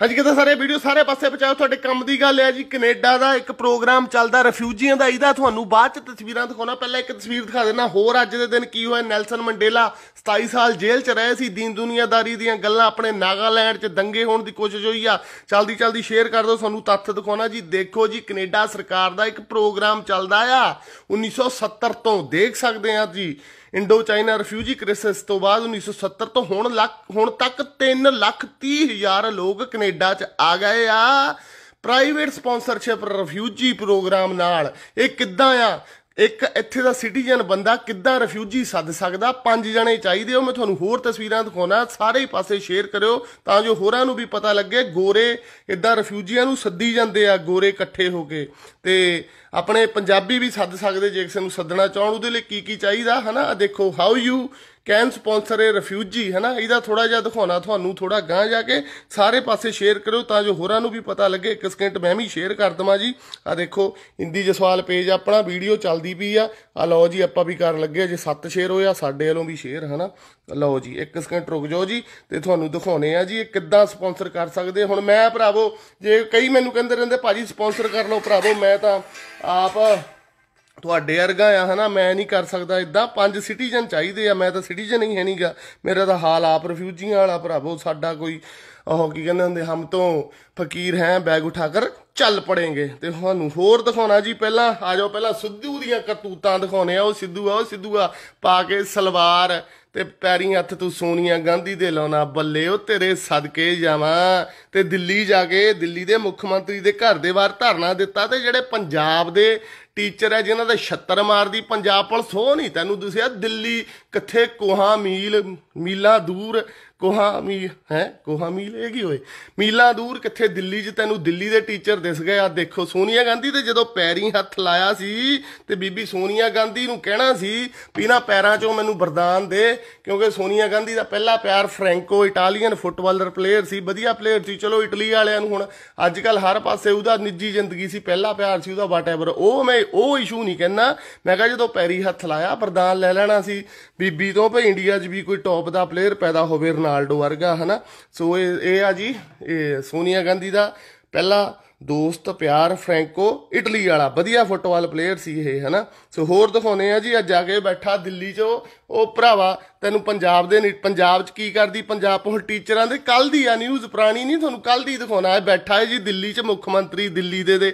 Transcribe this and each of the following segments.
ਹਾਂਜੀ ਕਿਤਾ ਸਾਰੇ ਵੀਡੀਓ ਸਾਰੇ ਪਾਸੇ ਪਹੁੰਚਾਓ ਤੁਹਾਡੇ ਕੰਮ ਦੀ ਗੱਲ ਹੈ ਜੀ ਕੈਨੇਡਾ ਦਾ ਇੱਕ ਪ੍ਰੋਗਰਾਮ ਚੱਲਦਾ ਰਿਫਿਊਜੀਆਂ ਦਾ ਇਹਦਾ ਤੁਹਾਨੂੰ ਬਾਅਦ ਚ ਤਸਵੀਰਾਂ ਦਿਖਾਉਣਾ ਪਹਿਲਾਂ ਇੱਕ ਤਸਵੀਰ ਦਿਖਾ ਦੇਣਾ ਹੋਰ ਅੱਜ ਦੇ ਦਿਨ ਕੀ ਹੋਇਆ ਨੈਲਸਨ ਮੰਡੇਲਾ 27 ਸਾਲ ਜੇਲ੍ਹ ਚ ਰਹੇ ਸੀ ਦੀਨ ਦੁਨੀਆਦਾਰੀ ਦੀਆਂ ਗੱਲਾਂ ਆਪਣੇ ਨਾਗਾਲੈਂਡ ਚ ਦੰਗੇ ਹੋਣ ਦੀ ਕੋਸ਼ਿਸ਼ ਹੋਈ ਆ ਚਲਦੀ ਚਲਦੀ ਸ਼ੇਅਰ ਕਰ ਦਿਓ ਸਾਨੂੰ ਤੱਥ ਦਿਖਾਉਣਾ ਜੀ ਦੇਖੋ ਜੀ ਕੈਨੇਡਾ ਸਰਕਾਰ ਦਾ ਇੱਕ ਪ੍ਰੋਗਰਾਮ ਚੱਲਦਾ ਆ 1970 ਤੋਂ ਦੇਖ ਸਕਦੇ ਆ ਜੀ ਇੰਡੋ ਚਾਈਨਾ ਰਿਫਿਊਜੀ ਕ੍ਰਾਈਸਿਸ ਤੋਂ ਬਾਅਦ 1970 ਤੋਂ ਹੁਣ ਲੱਖ ਹੁਣ ਤੱਕ 3 ਲੱਖ 30 ਹਜ਼ਾਰ ਲੋਕ ਕੈਨੇਡਾ 'ਚ ਆ ਗਏ ਆ ਪ੍ਰਾਈਵੇਟ ਸਪਾਂਸਰਸ਼ਿਪ ਰਿਫਿਊਜੀ ਪ੍ਰੋਗਰਾਮ ਨਾਲ ਇਹ ਕਿੱਦਾਂ ਆ ਇੱਕ ਇੱਥੇ ਦਾ ਸਿਟੀਜ਼ਨ ਬੰਦਾ ਕਿੱਦਾਂ ਰਿਫਿਊਜੀ ਸੱਦ ਸਕਦਾ ਪੰਜ ਜਣੇ ਚਾਹੀਦੇ ਹੋ ਮੈਂ ਤੁਹਾਨੂੰ ਹੋਰ ਤਸਵੀਰਾਂ ਦਿਖਾਉਣਾ ਸਾਰੇ ਪਾਸੇ ਸ਼ੇਅਰ ਕਰਿਓ ਤਾਂ ਜੋ ਹੋਰਾਂ ਨੂੰ ਵੀ ਪਤਾ ਲੱਗੇ ਗੋਰੇ ਇਦਾਂ ਰਿਫਿਊਜੀਆਂ ਨੂੰ ਸੱਦੀ ਜਾਂਦੇ ਆ ਗੋਰੇ ਇਕੱਠੇ ਹੋ ਕੇ ਤੇ ਆਪਣੇ ਪੰਜਾਬੀ ਵੀ ਸੱਦ ਸਕਦੇ ਜੇ ਕਿਸੇ ਨੂੰ ਸੱਦਣਾ ਚਾਹਣ ਉਹਦੇ ਲਈ ਕੀ ਕੀ ਚਾਹੀਦਾ ਹਨਾ ਆ ਦੇਖੋ ਹਾਊ ਯੂ ਕੈਨ ਸਪਾਂਸਰ ਹੈ ਰਿਫਿਊਜੀ ਹੈ ਨਾ ਇਹਦਾ ਥੋੜਾ ਜਿਹਾ ਦਿਖਾਉਣਾ ਤੁਹਾਨੂੰ ਥੋੜਾ ਗਾਂ ਜਾ ਕੇ ਸਾਰੇ ਪਾਸੇ ਸ਼ੇਅਰ ਕਰਿਓ ਤਾਂ ਜੋ ਹੋਰਾਂ ਨੂੰ ਵੀ ਪਤਾ ਲੱਗੇ ਇੱਕ ਸਕਿੰਟ ਮੈਂ ਵੀ ਸ਼ੇਅਰ ਕਰ ਦਵਾਂ ਜੀ ਆ ਦੇਖੋ ਹਿੰਦੀ ਜਸਵਾਲ ਪੇਜ ਆਪਣਾ ਵੀਡੀਓ ਚੱਲਦੀ ਪਈ ਆ ਆ ਲਓ ਜੀ ਆਪਾਂ ਵੀ ਕਰਨ ਲੱਗੇ ਜੇ 7 ਸ਼ੇਅਰ ਹੋਇਆ ਸਾਡੇ ਵੱਲੋਂ ਵੀ ਸ਼ੇਅਰ ਹਨਾ ਲਓ ਜੀ ਇੱਕ ਸਕਿੰਟ ਰੁਕ ਜਾਓ ਜੀ ਤੇ ਤੁਹਾਨੂੰ ਦਿਖਾਉਨੇ ਆ ਜੀ ਇਹ ਕਿੱਦਾਂ ਸਪਾਂਸਰ ਕਰ ਸਕਦੇ ਹੁਣ ਮੈਂ ਭਰਾਵੋ ਜੇ ਕਈ ਮੈਨੂੰ ਕਹਿੰਦੇ ਰਹਿੰਦੇ ਭਾਜੀ ਸਪਾਂਸਰ ਕਰ ਲਓ ਭਰਾਵੋ ਮੈਂ ਤਾਂ ਆਪ ਤੁਹਾਡੇ ਵਰਗਾ ਆ ਹਨਾ ਮੈਂ ਨਹੀਂ ਕਰ ਸਕਦਾ ਇਦਾਂ ਪੰਜ ਸਿਟੀਜ਼ਨ ਚਾਹੀਦੇ ਆ ਮੈਂ ਤਾਂ ਸਿਟੀਜ਼ਨ ਹੀ ਹੈ ਨਹੀਂਗਾ ਮੇਰਾ ਤਾਂ ਹਾਲ ਆਪ ਰਿਫਿਊਜੀਆਂ ਵਾਲਾ ਭਰਾਵੋ ਸਾਡਾ ਕੋਈ ਉਹ ਕੀ ਕਹਿੰਦੇ ਹੁੰਦੇ ਹਮ ਤੋਂ ਫਕੀਰ ਹੈ ਬੈਗ ਉਠਾ ਕੇ ਚੱਲ ਪੜੇਗੇ ਤੇ ਤੁਹਾਨੂੰ ਹੋਰ ਦਿਖਾਉਣਾ ਜੀ ਪਹਿਲਾਂ ਆ ਜਾਓ ਪਹਿਲਾਂ ਸਿੱਧੂ ਦੀਆਂ ਕਰਤੂਤਾਂ ਦਿਖਾਉਣੇ ਆ ਉਹ ਸਿੱਧੂ ਆ ਉਹ ਸਿੱਧੂ ਆ ਪਾ ਕੇ ਸਲਵਾਰ ਤੇ ਪੈਰੀ ਹੱਥ ਤੂੰ ਸੋਨੀਆ ਗਾਂਧੀ ਦੇ ਲਾਉਣਾ ਬੱਲੇ ਉਹ ਤੇਰੇ ਸਦਕੇ ਜਾਵਾਂ ਤੇ ਦਿੱਲੀ ਜਾ ਕੇ ਦਿੱਲੀ ਦੇ ਮੁੱਖ ਮੰਤਰੀ ਦੇ ਘਰ ਦੇ ਬਾਹਰ ਧਰਨਾ ਦਿੱਤਾ ਤੇ ਜਿਹੜੇ ਪੰਜਾਬ ਦੇ ਟੀਚਰ ਹੈ ਜਿਨ੍ਹਾਂ ਦਾ 76 ਮਾਰਦੀ ਪੰਜਾਬ ਪੁਲਿਸ ਹੋ ਨਹੀਂ ਤੈਨੂੰ ਦੱਸਿਆ ਦਿੱਲੀ ਕਿੱਥੇ ਕੋਹਾਂ ਮੀਲ ਮੀਲਾ ਦੂਰ ਕੋਹਾ ਮੀ ਹੈ ਕੋਹਾ ਮੀ ਲੈ ਗਈ ਹੋਏ ਮੀਲਾ ਦੂਰ ਕਿੱਥੇ ਦਿੱਲੀ 'ਚ ਤੈਨੂੰ ਦਿੱਲੀ ਦੇ ਟੀਚਰ ਦਿਸ ਗਏ ਆ ਦੇਖੋ ਸੋਨੀਆ ਗਾਂਧੀ ਤੇ ਜਦੋਂ ਪੈਰੀ ਹੱਥ ਲਾਇਆ ਸੀ ਤੇ ਬੀਬੀ ਸੋਨੀਆ ਗਾਂਧੀ ਨੂੰ ਕਹਿਣਾ ਸੀ ਵੀ ਨਾ ਪੈਰਾਂ 'ਚੋਂ ਮੈਨੂੰ ਵਰਦਾਨ ਦੇ ਕਿਉਂਕਿ ਸੋਨੀਆ ਗਾਂਧੀ ਦਾ ਪਹਿਲਾ ਪਿਆਰ ਫ੍ਰੈਂਕੋ ਇਟਾਲੀਅਨ ਫੁੱਟਬਾਲਰ ਪਲੇਅਰ ਸੀ ਵਧੀਆ ਪਲੇਅਰ ਸੀ ਚਲੋ ਇਟਲੀ ਵਾਲਿਆਂ ਨੂੰ ਹੁਣ ਅੱਜ ਕੱਲ ਹਰ ਪਾਸੇ ਉਹਦਾ ਨਿੱਜੀ ਜ਼ਿੰਦਗੀ ਸੀ ਪਹਿਲਾ ਪਿਆਰ ਸੀ ਉਹਦਾ ਵਾਟਐਵਰ ਉਹ ਮੈਂ ਉਹ ਇਸ਼ੂ ਨਹੀਂ ਕਹਿਣਾ ਮੈਂ ਕਹਾਂ ਜਦੋਂ ਪੈਰੀ ਹੱਥ ਲਾਇਆ ਵਰਦਾਨ ਲੈ ਲੈਣਾ ਸੀ ਬੀਬੀ ਤੋਂ ਭਈ ਇੰਡੀਆ 'ਚ ਵੀ ਕੋਈ ਟੌਪ ਦਾ ਪਲੇਅਰ ਪੈਦਾ ਹੋਵੇ ਰੋਨਾਲਡੋ ਵਰਗਾ ਹਨਾ ਸੋ ਇਹ ਇਹ ਆ ਜੀ ਇਹ ਸੋਨੀਆ ਗਾਂਧੀ ਦਾ ਪਹਿਲਾ ਦੋਸਤ ਪਿਆਰ ਫ੍ਰੈਂਕੋ ਇਟਲੀ ਵਾਲਾ ਵਧੀਆ ਫੁੱਟਬਾਲ ਪਲੇਅਰ ਸੀ ਇਹ ਹਨਾ ਸੋ ਹੋਰ ਦਿਖਾਉਨੇ ਆ ਜੀ ਅੱਜ ਆ ਕੇ ਬੈਠਾ ਦਿੱਲੀ 'ਚੋਂ ਉਹ ਭਰਾਵਾ ਤੈਨੂੰ ਪੰਜਾਬ ਦੇ ਪੰਜਾਬ 'ਚ ਕੀ ਕਰਦੀ ਪੰਜਾਬ ਉਹ ਟੀਚਰਾਂ ਦੇ ਕੱਲ ਦੀ ਆ ਨਿਊਜ਼ ਪੁਰਾਣੀ ਨਹੀਂ ਤੁਹਾਨੂੰ ਕੱਲ ਦੀ ਦਿਖਾਉਣਾ ਹੈ ਬੈਠਾ ਹੈ ਜੀ ਦਿੱਲੀ 'ਚ ਮੁੱਖ ਮੰਤਰੀ ਦਿੱਲੀ ਦੇ ਦੇ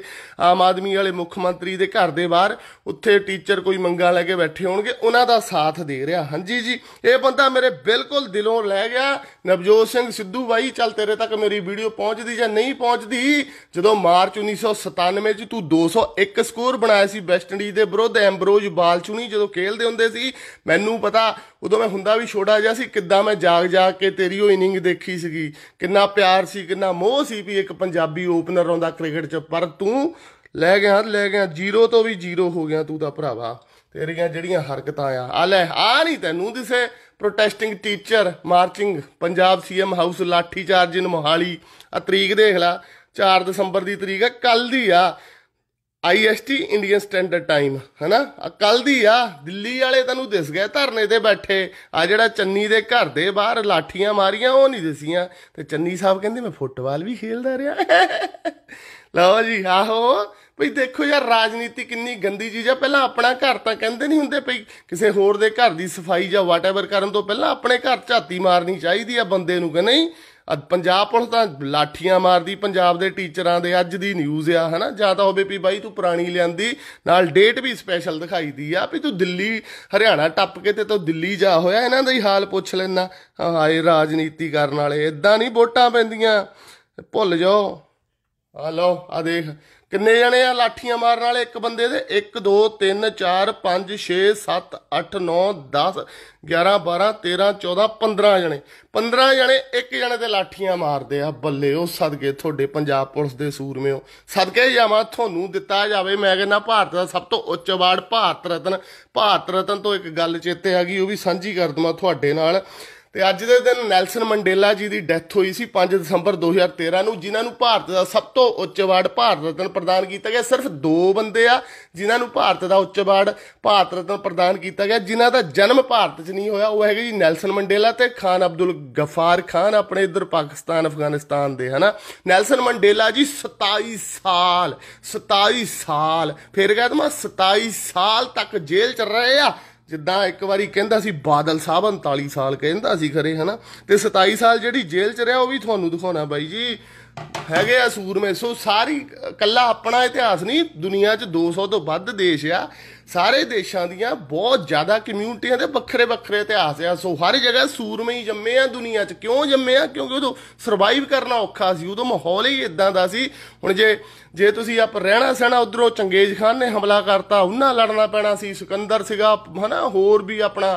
ਆਮ ਆਦਮੀ ਵਾਲੇ ਮੁੱਖ ਮੰਤਰੀ ਦੇ ਘਰ ਦੇ ਬਾਹਰ ਉੱਥੇ ਟੀਚਰ ਕੋਈ ਮੰਗਾ ਲੈ ਕੇ ਬੈਠੇ ਹੋਣਗੇ ਉਹਨਾਂ ਦਾ ਸਾਥ ਦੇ ਰਿਹਾ ਹਾਂਜੀ ਜੀ ਇਹ ਬੰਦਾ ਮੇਰੇ ਬਿਲਕੁਲ ਦਿਲੋਂ ਲੈ ਗਿਆ ਨਵਜੋਤ ਸਿੰਘ ਸਿੱਧੂ ਬਾਈ ਚੱਲ ਤੇਰੇ ਤੱਕ ਮੇਰੀ ਵੀਡੀਓ ਪਹੁੰਚਦੀ ਜਾਂ ਨਹੀਂ ਪਹੁੰਚਦੀ ਜਦੋਂ ਮਾਰਚ 1997 'ਚ ਤੂੰ 201 ਸਕੋਰ ਬਣਾਇਆ ਸੀ ਵੈਸਟ ਇੰਡੀਜ਼ ਦੇ ਵਿਰੁੱਧ ਐਮਬਰੋਜ ਬਾਲਚੂਨੀ ਜਦੋਂ ਖੇਲਦੇ ਹੁੰਦੇ ਸੀ ਮੈਨੂੰ ਪਤਾ ਉਦੋਂ ਮੈਂ ਹੁੰਦਾ ਵੀ ਛੋਟਾ ਜਿਹਾ ਸੀ ਕਿੱਦਾਂ ਮੈਂ ਜਾਗ ਜਾ ਕੇ ਤੇਰੀ ਉਹ ਇਨਿੰਗ ਦੇਖੀ ਸੀਗੀ ਕਿੰਨਾ ਪਿਆਰ ਸੀ ਕਿੰਨਾ ਮੋਹ ਸੀ ਵੀ ਇੱਕ ਪੰਜਾਬੀ ਓਪਨਰ ਆਉਂਦਾ ਕ੍ਰਿਕਟ 'ਚ ਪਰ ਤੂੰ ਲੈ ਗਿਆ ਲੈ ਗਿਆ ਜ਼ੀਰੋ ਤੋਂ ਵੀ ਜ਼ੀਰੋ ਹੋ ਗਿਆ ਤੂੰ ਤਾਂ ਭਰਾਵਾ ਤੇਰੀਆਂ ਜਿਹੜੀਆਂ ਹਰਕਤਾਂ ਆ ਆ ਲੈ ਆ ਨਹੀਂ ਤੈਨੂੰ ਦਿਸੇ protesting teacher marching Punjab CM house lathi charge in Mohali ਆ ਤਰੀਕ ਦੇਖ ਲੈ 4 ਦਸੰਬਰ ਦੀ ਤਰੀਕ ਹੈ ਕੱਲ ਦੀ ਆ ਆਈਐਸਟੀ ਇੰਡੀਅਨ ਸਟੈਂਡਰਡ ਟਾਈਮ ਆ ਕੱਲ ਦੀ ਆ ਦਿੱਲੀ ਵਾਲੇ ਤੁਹਾਨੂੰ ਦਿਸ ਗਏ ਧਰਨੇ ਤੇ ਬੈਠੇ ਆ ਜਿਹੜਾ ਚੰਨੀ ਦੇ ਘਰ ਦੇ ਬਾਹਰ ਲਾਠੀਆਂ ਮਾਰੀਆਂ ਉਹ ਨਹੀਂ ਦਿਸੀਆਂ ਤੇ ਚੰਨੀ ਸਾਹਿਬ ਕਹਿੰਦੇ ਮੈਂ ਫੁੱਟਬਾਲ ਵੀ ਖੇਲਦਾ ਰਿਹਾ ਲਓ ਜੀ ਆਹੋ ਭਈ ਦੇਖੋ ਯਾਰ ਰਾਜਨੀਤੀ ਕਿੰਨੀ ਗੰਦੀ ਚੀਜ਼ ਆ ਪਹਿਲਾਂ ਆਪਣਾ ਘਰ ਤਾਂ ਕਹਿੰਦੇ ਨਹੀਂ ਹੁੰਦੇ ਭਈ ਕਿਸੇ ਹੋਰ ਦੇ ਘਰ ਦੀ ਸਫਾਈ ਜਾਂ ਵਾਟਐਵਰ ਕਰਨ ਤੋਂ ਪਹਿਲਾਂ ਆਪਣੇ ਘਰ ਝਾਤੀ ਮਾਰਨੀ ਚਾਹੀਦੀ ਆ ਬੰਦੇ ਨੂੰ ਕਿ ਨਹੀਂ ਪੰਜਾਬ ਪੁਲਿਸ ਤਾਂ ਲਾਠੀਆਂ ਮਾਰਦੀ ਪੰਜਾਬ ਦੇ ਟੀਚਰਾਂ ਦੇ ਅੱਜ ਦੀ ਨਿਊਜ਼ ਆ ਹਨਾ ਜਾਂ ਤਾਂ ਹੋਵੇ ਵੀ ਬਾਈ ਤੂੰ ਪੁਰਾਣੀ ਲਿਆਂਦੀ ਨਾਲ ਡੇਟ ਵੀ ਸਪੈਸ਼ਲ ਦਿਖਾਈ ਦੀ ਆ ਵੀ ਤੂੰ ਦਿੱਲੀ ਹਰਿਆਣਾ ਟੱਪ ਕੇ ਤੇ ਤੂੰ ਦਿੱਲੀ ਜਾ ਹੋਇਆ ਇਹਨਾਂ ਦਾ ਹੀ ਹਾਲ ਪੁੱਛ ਲੈਣਾ ਹਾਏ ਰਾਜਨੀਤੀ ਕਰਨ ਵਾਲੇ ਇਦਾਂ ਨਹੀਂ ਵੋਟਾਂ ਪੈਂਦੀਆਂ ਭੁੱਲ ਜਾਓ ਆ ਲਓ ਆ ਦੇਖ ਕਿੰਨੇ ਜਣੇ ਆ ਲਾਠੀਆਂ ਮਾਰਨ ਵਾਲੇ ਇੱਕ ਬੰਦੇ ਦੇ 1 2 3 4 5 6 7 8 9 10 11 12 13 14 15 ਜਣੇ 15 ਜਣੇ ਇੱਕ ਜਣੇ ਤੇ ਲਾਠੀਆਂ ਮਾਰਦੇ ਆ ਬੱਲੇ ਉਹ ਸਦਕੇ ਤੁਹਾਡੇ ਪੰਜਾਬ ਪੁਲਿਸ ਦੇ ਸੂਰਮਿਓ ਸਦਕੇ ਜਾਵਾ ਤੁਹਾਨੂੰ ਦਿੱਤਾ ਜਾਵੇ ਮੈਂ ਕਹਿੰਦਾ ਭਾਰਤ ਦਾ ਸਭ ਤੋਂ ਉੱਚ ਅਵਾਰਡ ਭਾਰਤ ਰਤਨ ਭਾਰਤ ਰਤਨ ਤੋਂ ਇੱਕ ਗੱਲ ਚੇਤੇ ਆ ਗਈ ਉਹ ਵੀ ਸਾਂਝੀ ਕਰ ਦਵਾਂ ਤੁਹਾਡੇ ਨਾਲ ਤੇ ਅੱਜ ਦੇ ਦਿਨ ਨੈਲਸਨ ਮੰਡੇਲਾ ਜੀ ਦੀ ਡੈਥ ਹੋਈ ਸੀ 5 ਦਸੰਬਰ 2013 ਨੂੰ ਜਿਨ੍ਹਾਂ ਨੂੰ ਭਾਰਤ ਦਾ ਸਭ ਤੋਂ ਉੱਚ ਅਵਾਰਡ ਭਾਰਤ ਰਤਨ ਪ੍ਰਦਾਨ ਕੀਤਾ ਗਿਆ ਸਿਰਫ ਦੋ ਬੰਦੇ ਆ ਜਿਨ੍ਹਾਂ ਨੂੰ ਭਾਰਤ ਦਾ ਉੱਚ ਅਵਾਰਡ ਭਾਰਤ ਰਤਨ ਪ੍ਰਦਾਨ ਕੀਤਾ ਗਿਆ ਜਿਨ੍ਹਾਂ ਦਾ ਜਨਮ ਭਾਰਤ 'ਚ ਨਹੀਂ ਹੋਇਆ ਉਹ ਹੈਗੇ ਜੀ ਨੈਲਸਨ ਮੰਡੇਲਾ ਤੇ ਖਾਨ ਅਬਦੁਲ ਗਫਾਰ ਖਾਨ ਆਪਣੇ ਇਧਰ ਪਾਕਿਸਤਾਨ ਅਫਗਾਨਿਸਤਾਨ ਦੇ ਹਨਾ ਨੈਲਸਨ ਮੰਡੇਲਾ ਜੀ 27 ਸਾਲ 27 ਸਾਲ ਫਿਰ ਕਹਿੰਦਾ ਮੈਂ 27 ਸਾਲ ਤੱਕ ਜੇਲ੍ਹ 'ਚ ਰਹੇ ਆ ਜਿੱਦਾਂ ਇੱਕ ਵਾਰੀ ਕਹਿੰਦਾ ਸੀ ਬਾਦਲ ਸਾਹਿਬ 39 ਸਾਲ ਕਹਿੰਦਾ ਸੀ ਖਰੇ ਹਨਾ ਤੇ 27 ਸਾਲ ਜਿਹੜੀ ਜੇਲ੍ਹ 'ਚ ਰਿਹਾ ਉਹ ਵੀ ਤੁਹਾਨੂੰ ਦਿਖਾਉਣਾ ਬਾਈ ਜੀ ਹੈਗੇ ਆ ਸੂਰਮੇ ਸੋ ਸਾਰੀ ਕੱਲਾ ਆਪਣਾ ਇਤਿਹਾਸ ਨਹੀਂ ਦੁਨੀਆ 'ਚ 200 ਤੋਂ ਵੱਧ ਦੇਸ਼ ਆ ਸਾਰੇ ਦੇਸ਼ਾਂ ਦੀਆਂ ਬਹੁਤ ਜ਼ਿਆਦਾ ਕਮਿਊਨਿਟੀਆਂ ਦੇ ਵੱਖਰੇ ਵੱਖਰੇ ਇਤਿਹਾਸ ਆ ਸੋ ਹਰ ਜਗ੍ਹਾ ਸੂਰਮੇ ਹੀ ਜੰਮੇ ਆ ਦੁਨੀਆ 'ਚ ਕਿਉਂ ਜੰਮੇ ਆ ਕਿਉਂਕਿ ਉਦੋਂ ਸਰਵਾਈਵ ਕਰਨਾ ਔਖਾ ਸੀ ਉਦੋਂ ਮਾਹੌਲ ਹੀ ਇਦਾਂ ਦਾ ਸੀ ਹੁਣ ਜੇ ਜੇ ਤੁਸੀਂ ਆਪ ਰਹਿਣਾ ਸਹਿਣਾ ਉਧਰੋਂ ਚੰਗੇਜ਼ ਖਾਨ ਨੇ ਹਮਲਾ ਕਰਤਾ ਉਹਨਾਂ ਲੜਨਾ ਪੈਣਾ ਸੀ ਸਿਕੰਦਰ ਸੀਗਾ ਹਨਾ ਹੋਰ ਵੀ ਆਪਣਾ